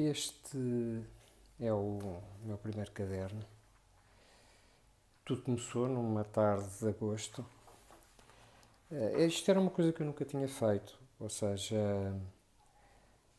este é o meu primeiro caderno. Tudo começou numa tarde de agosto. Eh, isto era uma coisa que eu nunca tinha feito, ou seja,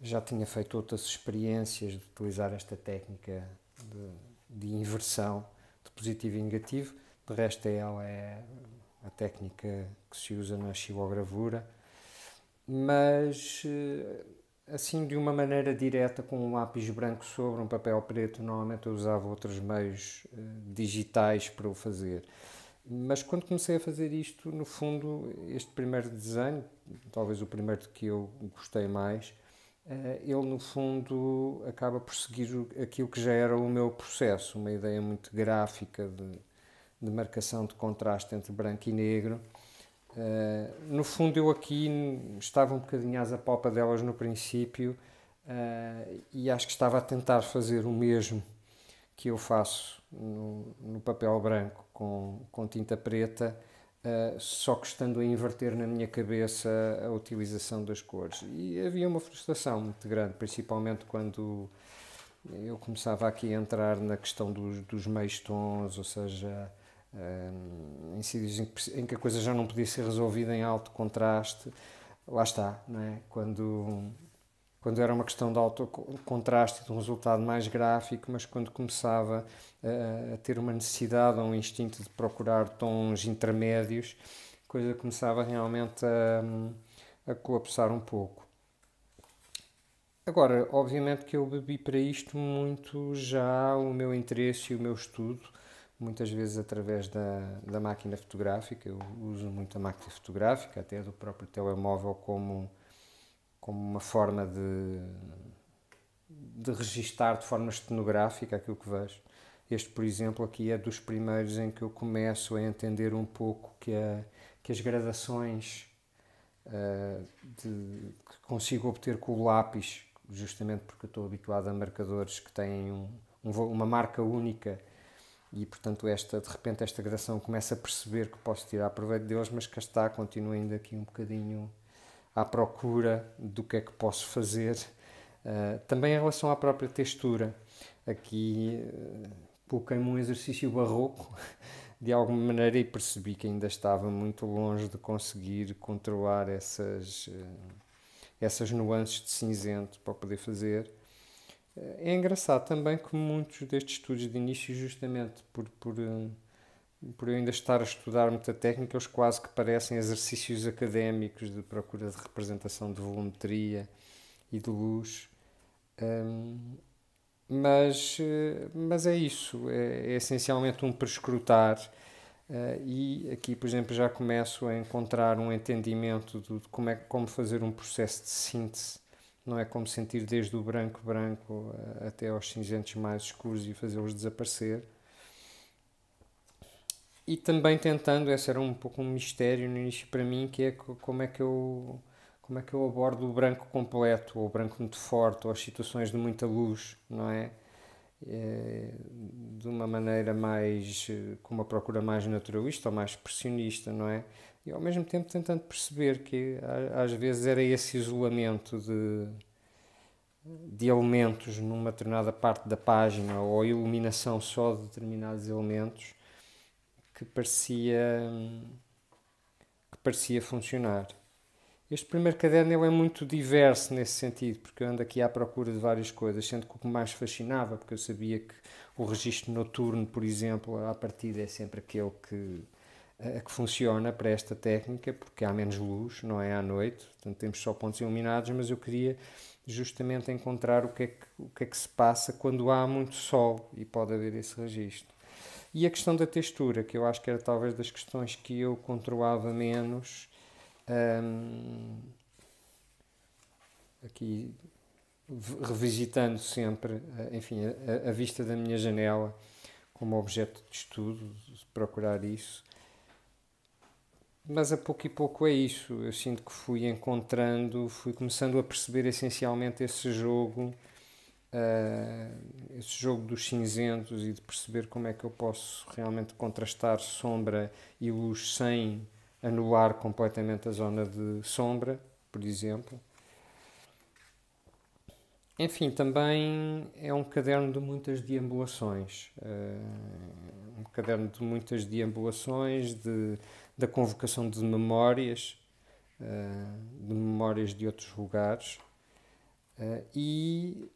já tinha feito outras experiências de utilizar esta técnica de, de inversão de positivo e negativo. De resto, ela é a técnica que se usa na xilogravura, mas eh, assim de uma maneira direta com um lápis branco sobre um papel preto, normalmente eu usava outros meios eh, digitais para o fazer. Mas quando comecei a fazer isto, no fundo, este primeiro desenho, talvez o primeiro que eu gostei mais, eh, ele no fundo acaba por seguir aquilo que já era o meu processo, uma ideia muito gráfica de, de marcação de contraste entre branco e negro eh, no fundo, eu aqui estava um bocadinho às apalpa delas no princípio uh, e acho que estava a tentar fazer o mesmo que eu faço no, no papel branco com, com tinta preta, uh, só que estando a inverter na minha cabeça a utilização das cores. E havia uma frustração muito grande, principalmente quando eu começava aqui a entrar na questão dos, dos meios tons, ou seja em sítios em que a coisa já não podia ser resolvida em alto contraste, lá está, não é? Quando, quando era uma questão de alto contraste, de um resultado mais gráfico, mas quando começava a, a ter uma necessidade ou um instinto de procurar tons intermédios, a coisa começava realmente a, a colapsar um pouco. Agora, obviamente que eu bebi para isto muito já o meu interesse e o meu estudo, muitas vezes através da, da máquina fotográfica. Eu uso muito a máquina fotográfica, até do próprio telemóvel, como, como uma forma de, de registar de forma estenográfica aquilo que vejo. Este, por exemplo, aqui é dos primeiros em que eu começo a entender um pouco que, a, que as gradações uh, de, que consigo obter com o lápis, justamente porque estou habituado a marcadores que têm um, um, uma marca única e portanto esta de repente esta geração começa a perceber que posso tirar proveito deles mas cá está continuo ainda aqui um bocadinho à procura do que é que posso fazer uh, também em relação à própria textura aqui ah, coloquei-me um exercício barroco de alguma maneira e percebi que ainda estava muito longe de conseguir controlar essas uh, essas nuances de cinzento para poder fazer é engraçado também que muitos destes estudos de início, justamente por, por, hum, por eu ainda estar a estudar muita técnica, eles quase que parecem exercícios académicos de procura de representação de volumetria e de luz. Um, mas, eh, mas é isso, é, é essencialmente um prescrutar. Uh, eh, e aqui, por exemplo, já começo a encontrar um entendimento de, de como, é, como fazer um processo de síntese não é como sentir desde o branco branco eh, até aos cinzentos mais escuros e fazê-los desaparecer. E também tentando, esse era um pouco um mistério no início para mim, que é como é que eu como é que eu abordo o branco completo, ou o branco muito forte, ou as situações de muita luz, não é? Eh, de uma maneira mais, eh, com uma procura mais naturalista ou mais expressionista, não é? e ao mesmo tempo tentando perceber que às vezes era esse isolamento de, de elementos numa determinada parte da página ou a iluminação só de determinados elementos que parecia que parecia funcionar. Este primeiro caderno ele é muito diverso nesse sentido, porque eu ando aqui à procura de várias coisas, sendo que o que mais fascinava, porque eu sabia que o registro noturno, por exemplo, à partida é sempre aquele que uh, que funciona para esta técnica, porque há menos luz, não é à noite, portanto temos só pontos iluminados, mas eu queria justamente encontrar o que é que, o que, é que se passa quando há muito sol e pode haver esse registro. E a questão da textura, que eu acho que era talvez das questões que eu controlava menos. Um, ehm, aqui revisitando sempre, eh, enfim, a, a, vista da minha janela como objeto de estudo, procurar isso mas a pouco e pouco é isso. Eu sinto que fui encontrando, fui começando a perceber essencialmente esse jogo, uh, esse jogo dos cinzentos e de perceber como é que eu posso realmente contrastar sombra e luz sem anular completamente a zona de sombra, por exemplo. Enfim, também é um caderno de muitas deambulações. Uh, um caderno de muitas deambulações, de, da convocação de memórias, uh, de memórias de outros lugares. Uh, e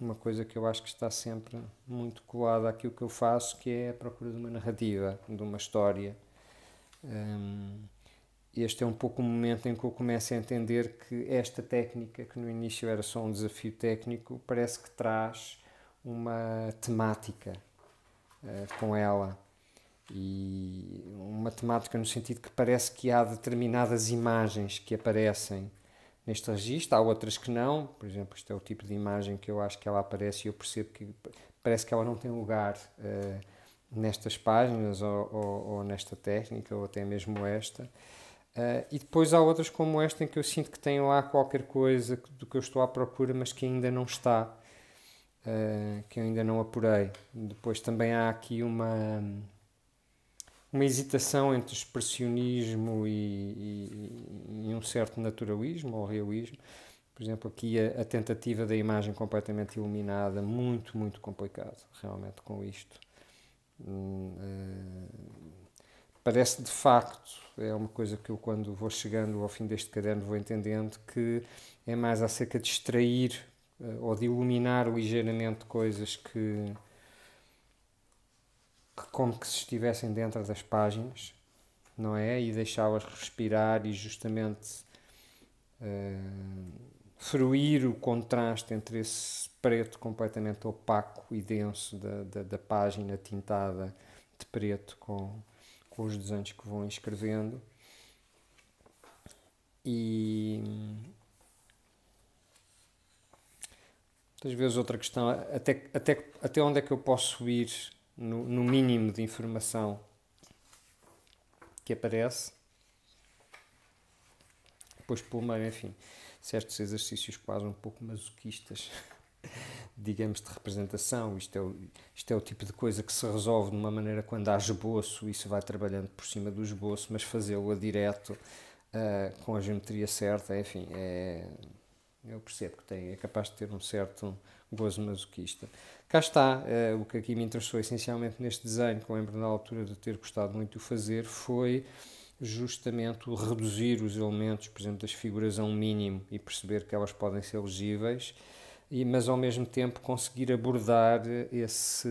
uma coisa que eu acho que está sempre muito colada àquilo que eu faço, que é a procura de uma narrativa, de uma história. Um, ehm, este é um pouco o momento em que eu começo a entender que esta técnica, que no início era só um desafio técnico, parece que traz uma temática uh, com ela. E uma temática no sentido que parece que há determinadas imagens que aparecem neste registro, há outras que não. Por exemplo, este é o tipo de imagem que eu acho que ela aparece e eu percebo que parece que ela não tem lugar. Uh, nestas páginas ou, ou, ou nesta técnica ou até mesmo esta Uh, e depois há outras como esta em que eu sinto que tem lá qualquer coisa do que eu estou à procura, mas que ainda não está, uh, que eu ainda não apurei. Depois também há aqui uma, uma hesitação entre expressionismo e, e, e um certo naturalismo ou realismo. Por exemplo, aqui a, a tentativa da imagem completamente iluminada, muito, muito complicado realmente com isto. Uh, parece de facto, é uma coisa que eu quando vou chegando ao fim deste caderno vou entendendo, que é mais acerca de extrair eh, ou de iluminar ligeiramente coisas que, que como que se estivessem dentro das páginas, não é? E deixá-las respirar e justamente uh, fruir o contraste entre esse preto completamente opaco e denso da, da, da página tintada de preto com com os desenhos que vão escrevendo. E muitas vezes outra questão, até, até, até onde é que eu posso ir no, no mínimo de informação que aparece. Depois pulmar, enfim, certos exercícios quase um pouco masoquistas. digamos, de representação. Isto é, o, isto é o tipo de coisa que se resolve de uma maneira quando há esboço e se vai trabalhando por cima do esboço, mas fazê-lo a direto, uh, com a geometria certa, enfim, é, eu percebo que tem, é capaz de ter um certo gozo masoquista. Cá está, uh, o que aqui me interessou essencialmente neste desenho, que lembro na altura de ter gostado muito de fazer, foi justamente reduzir os elementos, por exemplo, das figuras a um mínimo e perceber que elas podem ser legíveis e, mas ao mesmo tempo conseguir abordar esse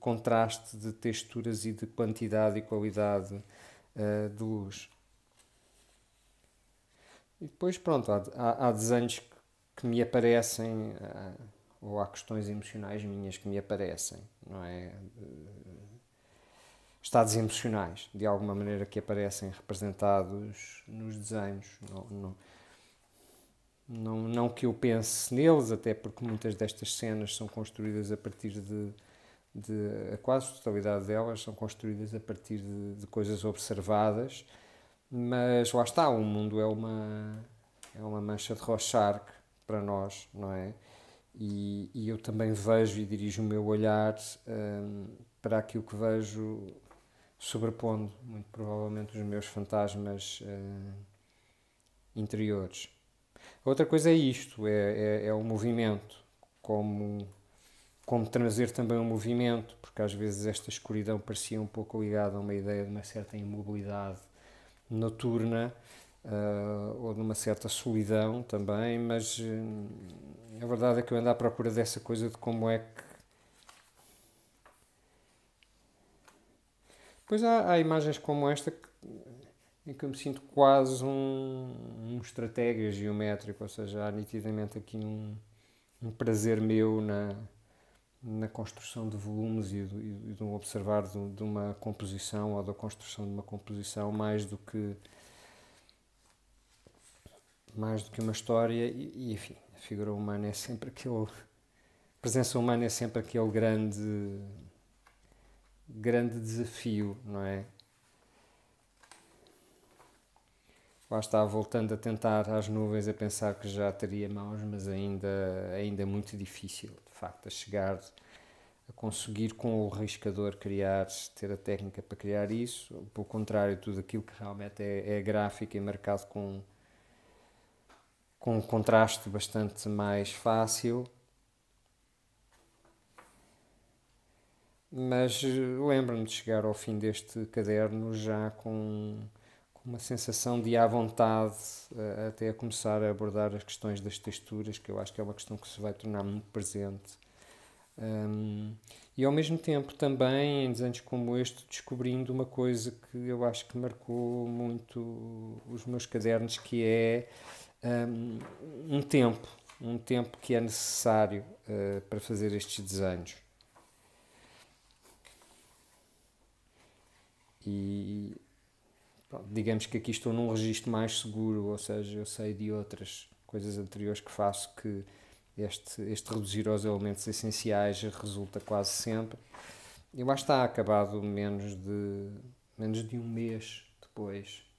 contraste de texturas e de quantidade e qualidade uh, de luz. E depois, pronto, há, há, há desenhos que, me aparecem, uh, ou há questões emocionais minhas que me aparecem, não é? Uh, estados emocionais, de alguma maneira, que aparecem representados nos desenhos. Não, não não, não que eu pense neles, até porque muitas destas cenas são construídas a partir de, de a quase totalidade delas são construídas a partir de, de, coisas observadas, mas lá está, o mundo é uma, é uma mancha de rochar para nós, não é? E, e, eu também vejo e dirijo o meu olhar hum, para aquilo que vejo, sobrepondo muito provavelmente os meus fantasmas hum, interiores. Outra coisa é isto, é, é, é o movimento, como, como trazer também o um movimento, porque às vezes esta escuridão parecia um pouco ligada a uma ideia de uma certa imobilidade noturna uh, ou de uma certa solidão também, mas uh, a verdade é que eu ando à procura dessa coisa de como é que. Pois há, há imagens como esta que em que eu me sinto quase um, um estratega geométrico, ou seja, há nitidamente aqui um, um prazer meu na, na construção de volumes e do, e do observar de, de, uma composição ou da construção de uma composição mais do que mais do que uma história e, e enfim a figura humana é sempre aquele a presença humana é sempre aquele grande grande desafio não é lá está voltando a tentar às nuvens a pensar que já teria mãos, mas ainda, ainda muito difícil, de facto, a chegar a conseguir com o riscador criar, ter a técnica para criar isso, pelo contrário, tudo aquilo que realmente é, é gráfico e marcado com, com um contraste bastante mais fácil. Mas eh, lembro-me de chegar ao fim deste caderno já com uma sensação de à vontade eh, até a começar a abordar as questões das texturas, que eu acho que é uma questão que se vai tornar muito presente. Um, e ao mesmo tempo também, em desenhos como este, descobrindo uma coisa que eu acho que marcou muito os meus cadernos, que é um, um tempo, um tempo que é necessário uh, para fazer estes desenhos. E digamos que aqui estou num registro mais seguro, ou seja, eu sei de outras coisas anteriores que faço que este, este reduzir aos elementos essenciais resulta quase sempre. Eu acho que está acabado menos de, menos de um mês depois